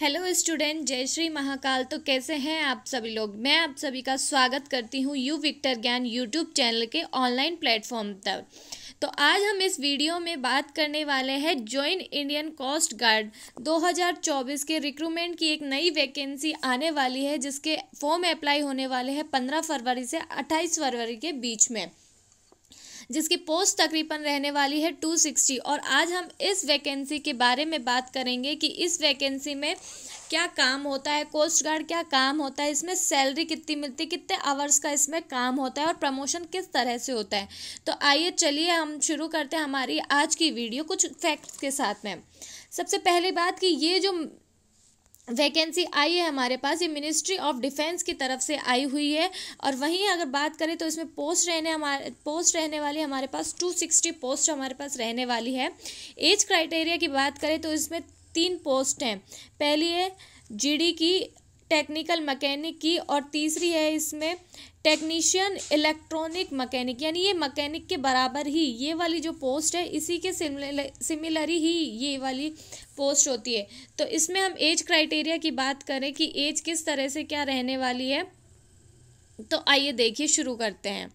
hello student जय श्री महाकाल तो कैसे हैं आप सभी लोग मैं आप सभी का स्वागत करती हूँ you Victor Gyan YouTube channel के ऑनलाइन प्लेटफॉर्म पर तो आज हम इस वीडियो में बात करने वाले हैं जॉइन इंडियन कोस्ट गार्ड 2024 के रिक्रूटमेंट की एक नई वैकेंसी आने वाली है जिसके फॉर्म अप्लाई होने वाले हैं 15 फरवरी से 28 फरवरी के बीच में जिसकी पोस्ट तकरीबन रहने वाली है 260 और आज हम इस वैकेंसी के बारे में बात करेंगे कि इस वैकेंसी में क्या काम होता है कोस्ट गार्ड क्या काम होता है इसमें सैलरी कितनी मिलती है कितने आवर्स का इसमें काम होता है और प्रमोशन किस तरह से होता है तो आइए चलिए हम शुरू करते हैं हमारी आज की वीडियो कुछ फैक्ट्स के साथ में सबसे पहली बात कि ये जो वैकेंसी आई है हमारे पास ये मिनिस्ट्री ऑफ डिफेंस की तरफ से आई हुई है और वहीं अगर बात करें तो इसमें पोस्ट रहने हमारे पोस्ट रहने वाली हमारे पास टू सिक्सटी पोस्ट हमारे पास रहने वाली है एज क्राइटेरिया की बात करें तो इसमें तीन पोस्ट हैं पहली है जीडी की टेक्निकल मकैनिक की और तीसरी है इसमें टेक्नीशियन इलेक्ट्रॉनिक मकैनिक यानी ये मकैनिक के बराबर ही ये वाली जो पोस्ट है इसी के सिमिलर सिमिलरी ही ये वाली पोस्ट होती है तो इसमें हम एज क्राइटेरिया की बात करें कि एज किस तरह से क्या रहने वाली है तो आइए देखिए शुरू करते हैं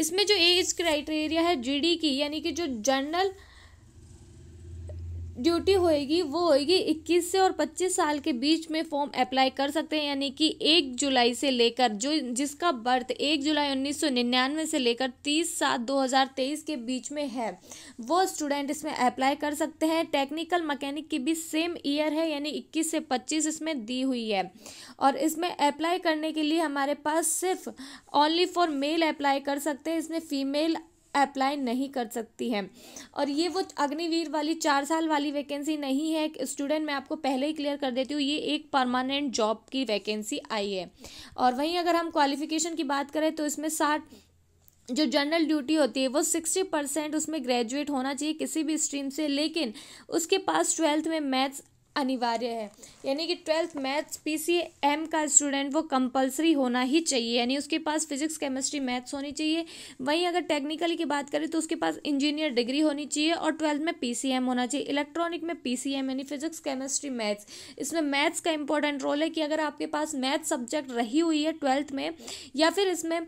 इसमें जो एज क्राइटेरिया है जी की यानी कि जो जनरल ड्यूटी होएगी वो होएगी 21 से और 25 साल के बीच में फॉर्म अप्लाई कर सकते हैं यानी कि 1 जुलाई से लेकर जो जिसका बर्थ 1 जुलाई 1999 से लेकर 30 सात 2023 के बीच में है वो स्टूडेंट इसमें अप्लाई कर सकते हैं टेक्निकल मैकेनिक की भी सेम ईयर है यानी इक्कीस से पच्चीस इसमें दी हुई है और इसमें अप्लाई करने के लिए हमारे पास सिर्फ ओनली फॉर मेल अप्लाई कर सकते हैं इसमें फीमेल अप्लाई नहीं कर सकती है और ये वो अग्निवीर वाली चार साल वाली वैकेंसी नहीं है स्टूडेंट मैं आपको पहले ही क्लियर कर देती हूँ ये एक परमानेंट जॉब की वैकेंसी आई है और वहीं अगर हम क्वालिफिकेशन की बात करें तो इसमें साठ जो जनरल ड्यूटी होती है वो सिक्सटी परसेंट उसमें ग्रेजुएट होना चाहिए किसी भी स्ट्रीम से लेकिन उसके पास ट्वेल्थ में मैथ्स अनिवार्य है यानी कि twelfth maths P C M का स्टूडेंट वो कंपलसरी होना ही चाहिए यानी उसके पास फिजिक्स केमिस्ट्री मैथ्स होनी चाहिए वहीं अगर टेक्निकली की बात करें तो उसके पास इंजीनियर डिग्री होनी चाहिए और ट्वेल्थ में पी सी एम होना चाहिए इलेक्ट्रॉनिक में पी सी एम यानी फिजिक्स केमिस्ट्री मैथ्स इसमें मैथ्स का इंपॉर्टेंट रोल है कि अगर आपके पास मैथ सब्जेक्ट रही हुई है ट्वेल्थ में या फिर इसमें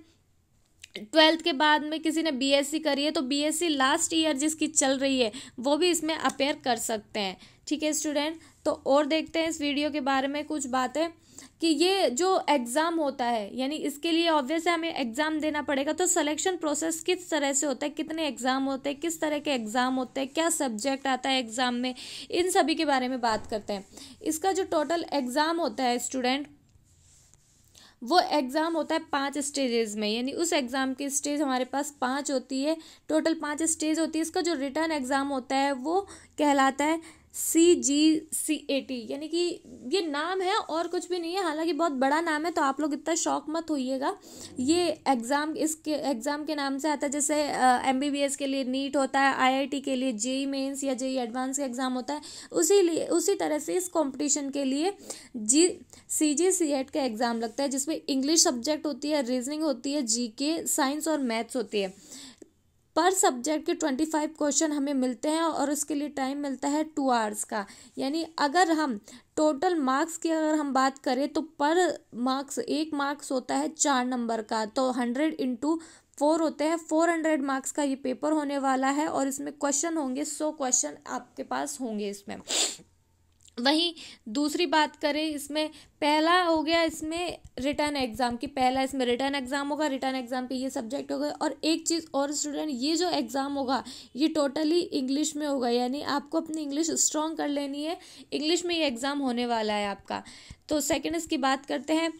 ट्वेल्थ के बाद में किसी ने बीएससी करी है तो बीएससी लास्ट ईयर जिसकी चल रही है वो भी इसमें अपेयर कर सकते हैं ठीक है स्टूडेंट तो और देखते हैं इस वीडियो के बारे में कुछ बातें कि ये जो एग्ज़ाम होता है यानी इसके लिए ऑब्वियस है हमें एग्ज़ाम देना पड़ेगा तो सिलेक्शन प्रोसेस किस तरह से होता है कितने एग्ज़ाम होते हैं किस तरह के एग्ज़ाम होते हैं क्या सब्जेक्ट आता है एग्ज़ाम में इन सभी के बारे में बात करते हैं इसका जो टोटल एग्ज़ाम होता है स्टूडेंट वो एग्ज़ाम होता है पांच स्टेजेस में यानी उस एग्ज़ाम की स्टेज हमारे पास पांच होती है टोटल पांच स्टेज होती है इसका जो रिटर्न एग्ज़ाम होता है वो कहलाता है सी जी सी ए टी यानी कि ये नाम है और कुछ भी नहीं है हालांकि बहुत बड़ा नाम है तो आप लोग इतना शौक मत होइएगा ये एग्ज़ाम इसके एग्ज़ाम के नाम से आता है जैसे एम बी बी एस के लिए नीट होता है आई आई टी के लिए जेई मेन्स e या जेई एडवांस e का एग्ज़ाम होता है उसी लिए उसी तरह से इस कॉम्पिटिशन के लिए जी सी जी सी एड का एग्ज़ाम लगता है जिसमें इंग्लिश सब्जेक्ट होती है रीजनिंग होती है जी के साइंस और मैथ्स होती है पर सब्जेक्ट के ट्वेंटी फाइव क्वेश्चन हमें मिलते हैं और उसके लिए टाइम मिलता है टू आवर्स का यानी अगर हम टोटल मार्क्स की अगर हम बात करें तो पर मार्क्स एक मार्क्स होता है चार नंबर का तो हंड्रेड इंटू फोर होते हैं फोर हंड्रेड मार्क्स का ये पेपर होने वाला है और इसमें क्वेश्चन होंगे सौ क्वेश्चन आपके पास होंगे इसमें वहीं दूसरी बात करें इसमें पहला हो गया इसमें रिटर्न एग्ज़ाम की पहला इसमें रिटर्न एग्ज़ाम होगा रिटर्न एग्ज़ाम पे ये सब्जेक्ट होगा और एक चीज़ और स्टूडेंट ये जो एग्ज़ाम होगा ये टोटली इंग्लिश में होगा यानी आपको अपनी इंग्लिश स्ट्रॉन्ग कर लेनी है इंग्लिश में ये एग्ज़ाम होने वाला है आपका तो सेकेंड इसकी बात करते हैं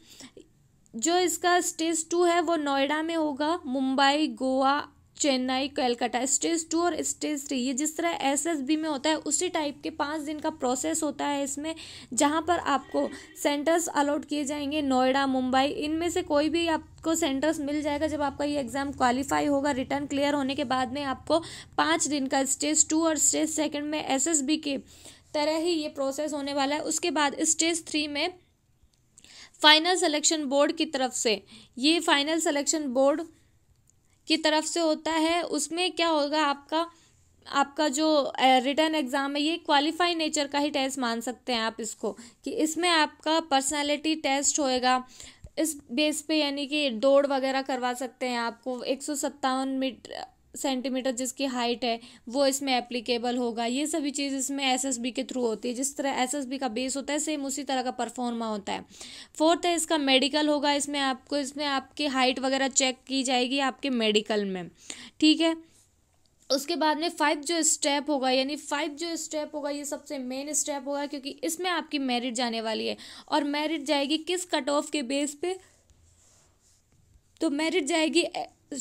जो इसका स्टेज टू है वो नोएडा में होगा मुंबई गोवा चेन्नई कैलकाटा स्टेज टू और स्टेज थ्री ये जिस तरह एसएसबी में होता है उसी टाइप के पाँच दिन का प्रोसेस होता है इसमें जहाँ पर आपको सेंटर्स अलॉट किए जाएंगे नोएडा मुंबई इनमें से कोई भी आपको सेंटर्स मिल जाएगा जब आपका ये एग्ज़ाम क्वालिफाई होगा रिटर्न क्लियर होने के बाद में आपको पाँच दिन का स्टेज टू और स्टेज सेकेंड में एस के तरह ही ये प्रोसेस होने वाला है उसके बाद स्टेज थ्री में फाइनल सिलेक्शन बोर्ड की तरफ से ये फाइनल सिलेक्शन बोर्ड की तरफ से होता है उसमें क्या होगा आपका आपका जो रिटर्न एग्ज़ाम है ये क्वालिफाई नेचर का ही टेस्ट मान सकते हैं आप इसको कि इसमें आपका पर्सनालिटी टेस्ट होएगा इस बेस पे यानी कि दौड़ वगैरह करवा सकते हैं आपको एक सौ सत्तावन मीटर सेंटीमीटर जिसकी हाइट है वो इसमें एप्लीकेबल होगा ये सभी चीज़ इसमें एसएसबी के थ्रू होती है जिस तरह एसएसबी का बेस होता है सेम उसी तरह का परफॉर्मा होता है फोर्थ है इसका मेडिकल होगा इसमें आपको इसमें आपकी हाइट वगैरह चेक की जाएगी आपके मेडिकल में ठीक है उसके बाद में फाइव जो स्टेप होगा यानी फाइव जो स्टेप होगा ये सबसे मेन स्टेप होगा क्योंकि इसमें आपकी मेरिट जाने वाली है और मेरिट जाएगी किस कट ऑफ के बेस पे तो मेरिट जाएगी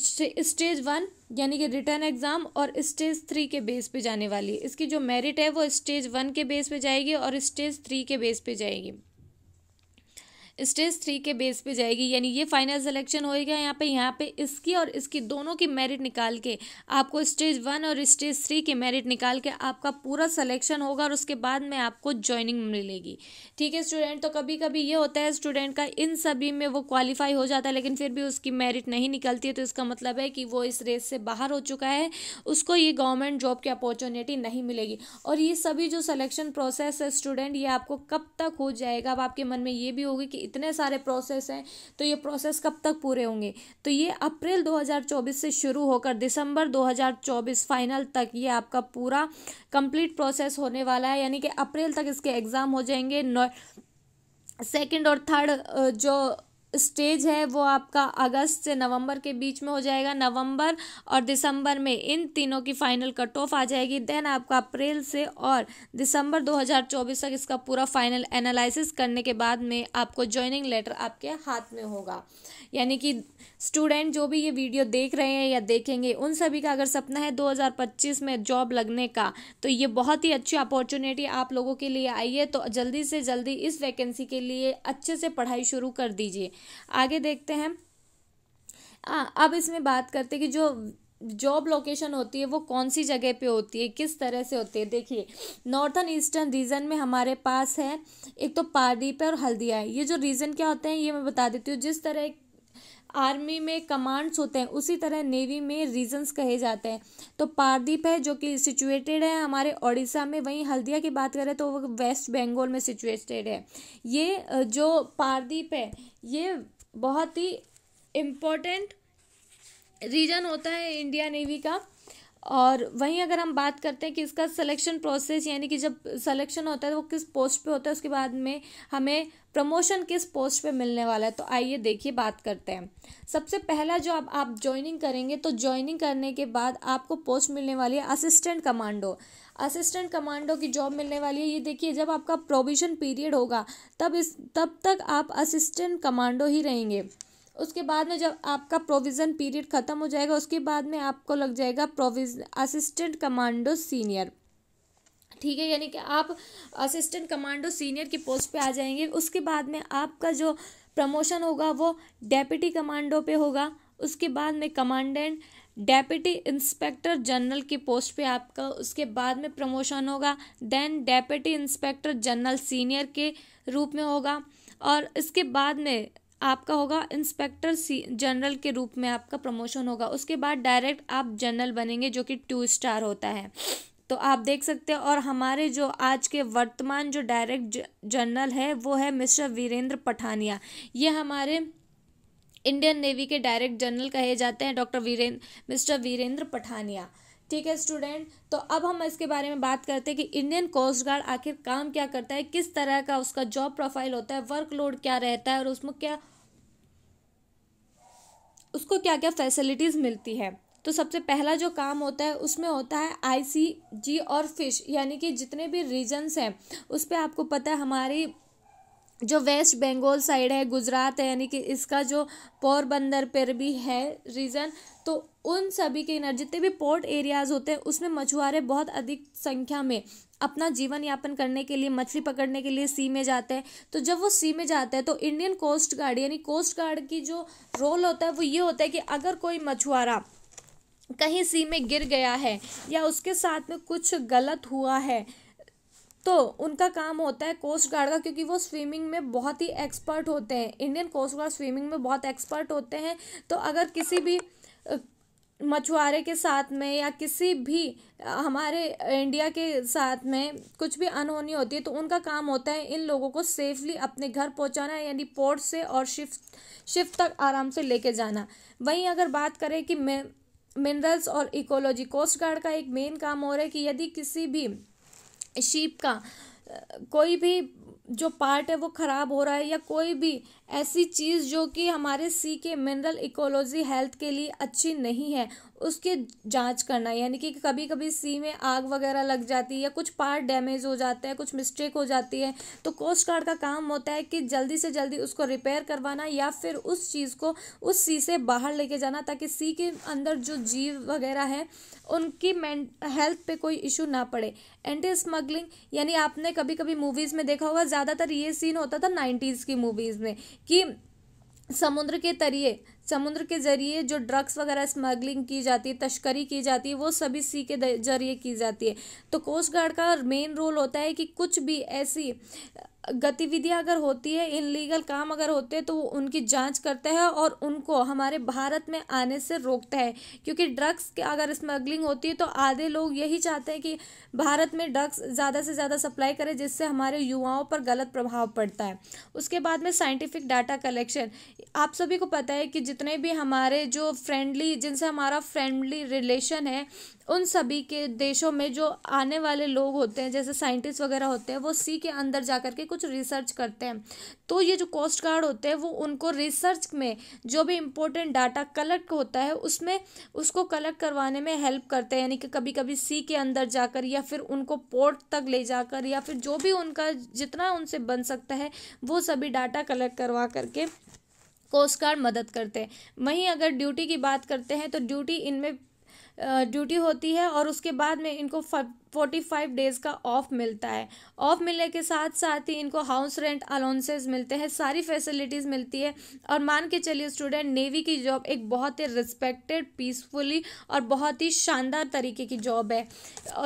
स्टेज वन यानी कि रिटर्न एग्ज़ाम और स्टेज थ्री के बेस पे जाने वाली है इसकी जो मेरिट है वो स्टेज वन के बेस पे जाएगी और स्टेज थ्री के बेस पे जाएगी स्टेज थ्री के बेस पे जाएगी यानी ये फाइनल सिलेक्शन होएगा यहाँ पे यहाँ पे इसकी और इसकी दोनों की मेरिट निकाल के आपको स्टेज वन और स्टेज थ्री के मेरिट निकाल के आपका पूरा सिलेक्शन होगा और उसके बाद में आपको ज्वाइनिंग मिलेगी ठीक है स्टूडेंट तो कभी कभी ये होता है स्टूडेंट का इन सभी में वो क्वालिफाई हो जाता है लेकिन फिर भी उसकी मेरिट नहीं निकलती है तो इसका मतलब है कि वो इस रेस से बाहर हो चुका है उसको ये गवर्नमेंट जॉब की अपॉर्चुनिटी नहीं मिलेगी और ये सभी जो सलेक्शन प्रोसेस है स्टूडेंट ये आपको कब तक हो जाएगा अब आपके मन में ये भी होगी कि इतने सारे प्रोसेस हैं तो ये प्रोसेस कब तक पूरे होंगे तो ये अप्रैल 2024 से शुरू होकर दिसंबर 2024 फाइनल तक ये आपका पूरा कंप्लीट प्रोसेस होने वाला है यानी कि अप्रैल तक इसके एग्ज़ाम हो जाएंगे सेकेंड और थर्ड जो स्टेज है वो आपका अगस्त से नवंबर के बीच में हो जाएगा नवंबर और दिसंबर में इन तीनों की फाइनल कट ऑफ आ जाएगी देन आपका अप्रैल से और दिसंबर 2024 तक इसका पूरा फाइनल एनालिसिस करने के बाद में आपको ज्वाइनिंग लेटर आपके हाथ में होगा यानी कि स्टूडेंट जो भी ये वीडियो देख रहे हैं या देखेंगे उन सभी का अगर सपना है 2025 में जॉब लगने का तो ये बहुत ही अच्छी अपॉर्चुनिटी आप लोगों के लिए आई है तो जल्दी से जल्दी इस वैकेंसी के लिए अच्छे से पढ़ाई शुरू कर दीजिए आगे देखते हैं आ, अब इसमें बात करते हैं कि जो जॉब लोकेशन होती है वो कौन सी जगह पे होती है किस तरह से होती है देखिए नॉर्थन ईस्टर्न रीजन में हमारे पास है एक तो पारदीप है और हल्दिया है ये जो रीजन क्या होते हैं ये मैं बता देती हूँ जिस तरह आर्मी में कमांड्स होते हैं उसी तरह नेवी में रीजन्स कहे जाते हैं तो पारदीप है जो कि सिचुएटेड है हमारे ओडिशा में वहीं हल्दिया की बात करें तो वो वेस्ट बंगाल में सिचुएटेड है ये जो पारदीप है ये बहुत ही इम्पोर्टेंट रीजन होता है इंडिया नेवी का और वहीं अगर हम बात करते हैं कि इसका सिलेक्शन प्रोसेस यानी कि जब सिलेक्शन होता है तो वो किस पोस्ट पे होता है उसके बाद में हमें प्रमोशन किस पोस्ट पे मिलने वाला है तो आइए देखिए बात करते हैं सबसे पहला जो आप आप ज्वाइनिंग करेंगे तो ज्वाइनिंग करने के बाद आपको पोस्ट मिलने वाली है असिस्टेंट कमांडो असिस्टेंट कमांडो की जॉब मिलने वाली है ये देखिए जब आपका प्रोविजन पीरियड होगा तब इस तब तक आप असिस्टेंट कमांडो ही रहेंगे उसके बाद में जब आपका प्रोविज़न पीरियड ख़त्म हो जाएगा उसके बाद में आपको लग जाएगा प्रोविज असिस्टेंट कमांडो सीनियर ठीक है यानी कि आप असिस्टेंट कमांडो सीनियर की पोस्ट पे आ जाएंगे उसके बाद में आपका जो प्रमोशन होगा वो डेप्यूटी कमांडो पे होगा उसके बाद में कमांडेंट डेप्यूटी इंस्पेक्टर जनरल की पोस्ट पे आपका उसके बाद में प्रमोशन होगा then deputy inspector general senior के रूप में होगा और इसके बाद में आपका होगा इंस्पेक्टर सी जनरल के रूप में आपका प्रमोशन होगा उसके बाद डायरेक्ट आप जनरल बनेंगे जो कि टू स्टार होता है तो आप देख सकते हैं और हमारे जो आज के वर्तमान जो डायरेक्ट जनरल है वो है मिस्टर वीरेंद्र पठानिया ये हमारे इंडियन नेवी के डायरेक्ट जनरल कहे जाते हैं डॉक्टर वीरेंद्र मिस्टर वीरेंद्र पठानिया ठीक है स्टूडेंट तो अब हम इसके बारे में बात करते हैं कि इंडियन कोस्ट गार्ड आखिर काम क्या करता है किस तरह का उसका जॉब प्रोफाइल होता है वर्कलोड क्या रहता है और उसमें क्या उसको क्या क्या फैसिलिटीज़ मिलती है तो सबसे पहला जो काम होता है उसमें होता है आईसीजी और फिश यानी कि जितने भी रीजन्स हैं उस पर आपको पता है हमारी जो वेस्ट बंगाल साइड है गुजरात है यानी कि इसका जो पोरबंदर पर भी है रीज़न तो उन सभी के इनर जितने भी पोर्ट एरियाज़ होते हैं उसमें मछुआरे बहुत अधिक संख्या में अपना जीवन यापन करने के लिए मछली पकड़ने के लिए सी में जाते हैं तो जब वो सी में जाते हैं तो इंडियन कोस्ट गार्ड यानी कोस्ट गार्ड की जो रोल होता है वो ये होता है कि अगर कोई मछुआरा कहीं सी में गिर गया है या उसके साथ में कुछ गलत हुआ है तो उनका काम होता है कोस्ट गार्ड का क्योंकि वो स्विमिंग में बहुत ही एक्सपर्ट होते हैं इंडियन कोस्ट गार्ड स्विमिंग में बहुत एक्सपर्ट होते हैं तो अगर किसी भी मछुआरे के साथ में या किसी भी हमारे इंडिया के साथ में कुछ भी अनहोनी होती है तो उनका काम होता है इन लोगों को सेफली अपने घर पहुंचाना यानी पोर्ट से और शिफ्ट शिफ्ट तक आराम से लेके जाना वहीं अगर बात करें कि मिनरल्स और इकोलॉजी कोस्ट गार्ड का एक मेन काम हो रहा है कि यदि किसी भी शीप का कोई भी जो पार्ट है वो ख़राब हो रहा है या कोई भी ऐसी चीज़ जो कि हमारे सी के मिनरल इकोलॉजी हेल्थ के लिए अच्छी नहीं है उसकी जांच करना यानी कि कभी कभी सी में आग वगैरह लग जाती है या कुछ पार्ट डैमेज हो जाता है कुछ मिस्टेक हो जाती है तो कोस्ट गार्ड का काम होता है कि जल्दी से जल्दी उसको रिपेयर करवाना या फिर उस चीज़ को उस सी से बाहर लेके जाना ताकि सी के अंदर जो जीव वगैरह है उनकी मैं हेल्थ पे कोई इशू ना पड़े एंटी स्मगलिंग यानी आपने कभी कभी मूवीज़ में देखा होगा ज़्यादातर ये सीन होता था नाइन्टीज़ की मूवीज़ में कि समुद्र के तरिए समुद्र के ज़रिए जो ड्रग्स वगैरह स्मगलिंग की जाती है तस्करी की जाती है वो सभी सी के ज़रिए की जाती है तो कोस्ट गार्ड का मेन रोल होता है कि कुछ भी ऐसी गतिविधियां अगर होती है इनलीगल काम अगर होते हैं तो वो उनकी जांच करता है और उनको हमारे भारत में आने से रोकता है क्योंकि ड्रग्स के अगर स्मगलिंग होती है तो आधे लोग यही चाहते हैं कि भारत में ड्रग्स ज़्यादा से ज़्यादा सप्लाई करें जिससे हमारे युवाओं पर गलत प्रभाव पड़ता है उसके बाद में साइंटिफिक डाटा कलेक्शन आप सभी को पता है कि जितने भी हमारे जो फ्रेंडली जिनसे हमारा फ्रेंडली रिलेशन है उन सभी के देशों में जो आने वाले लोग होते हैं जैसे साइंटिस्ट वगैरह होते हैं वो सी के अंदर जा कर के कुछ रिसर्च करते हैं तो ये जो कोस्ट गार्ड होते हैं वो उनको रिसर्च में जो भी इम्पोर्टेंट डाटा कलेक्ट होता है उसमें उसको कलेक्ट करवाने में हेल्प करते हैं यानी कि कभी कभी सी के अंदर जाकर या फिर उनको पोर्ट तक ले जाकर या फिर जो भी उनका जितना उनसे बन सकता है वो सभी डाटा कलेक्ट करवा करके कोस्ट गार्ड मदद करते हैं वहीं अगर ड्यूटी की बात करते हैं तो ड्यूटी इनमें ड्यूटी होती है और उसके बाद में इनको फोर्टी फाइव डेज़ का ऑफ मिलता है ऑफ मिलने के साथ साथ ही इनको हाउस रेंट अलाउंसेज मिलते हैं सारी फैसिलिटीज़ मिलती है और मान के चलिए स्टूडेंट नेवी की जॉब एक बहुत ही रिस्पेक्टेड पीसफुली और बहुत ही शानदार तरीके की जॉब है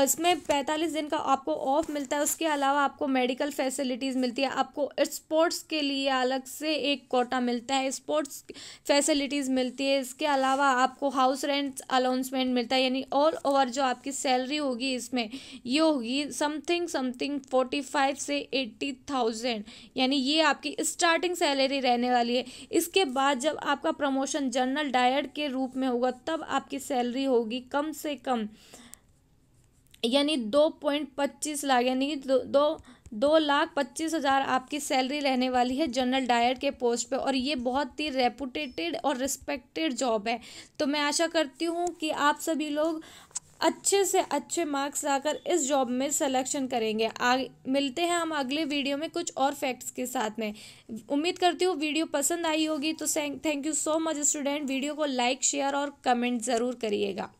इसमें पैंतालीस दिन का आपको ऑफ मिलता है उसके अलावा आपको मेडिकल फैसिलिटीज़ मिलती है आपको स्पोर्ट्स के लिए अलग से एक कोटा मिलता है स्पोर्ट्स फैसिलिटीज़ मिलती है इसके अलावा आपको हाउस रेंट अलाउंसमेंट मिलता है यानी ऑल ओवर जो आपकी सैलरी होगी इसमें ये होगी समथिंग समथिंग फोर्टी फाइव से एट्टी थाउजेंड यानी ये आपकी स्टार्टिंग सैलरी रहने वाली है इसके बाद जब आपका प्रमोशन जनरल डायर के रूप में होगा तब आपकी सैलरी होगी कम से कम यानी दो पॉइंट पच्चीस लाख यानी दो, दो दो लाख पच्चीस हज़ार आपकी सैलरी रहने वाली है जनरल डायर के पोस्ट पे और ये बहुत ही रेपुटेटेड और रिस्पेक्टेड जॉब है तो मैं आशा करती हूँ कि आप सभी लोग अच्छे से अच्छे मार्क्स लाकर इस जॉब में सिलेक्शन करेंगे आगे मिलते हैं हम अगले वीडियो में कुछ और फैक्ट्स के साथ में उम्मीद करती हूँ वीडियो पसंद आई होगी तो thank you so much student video को लाइक शेयर और कमेंट ज़रूर करिएगा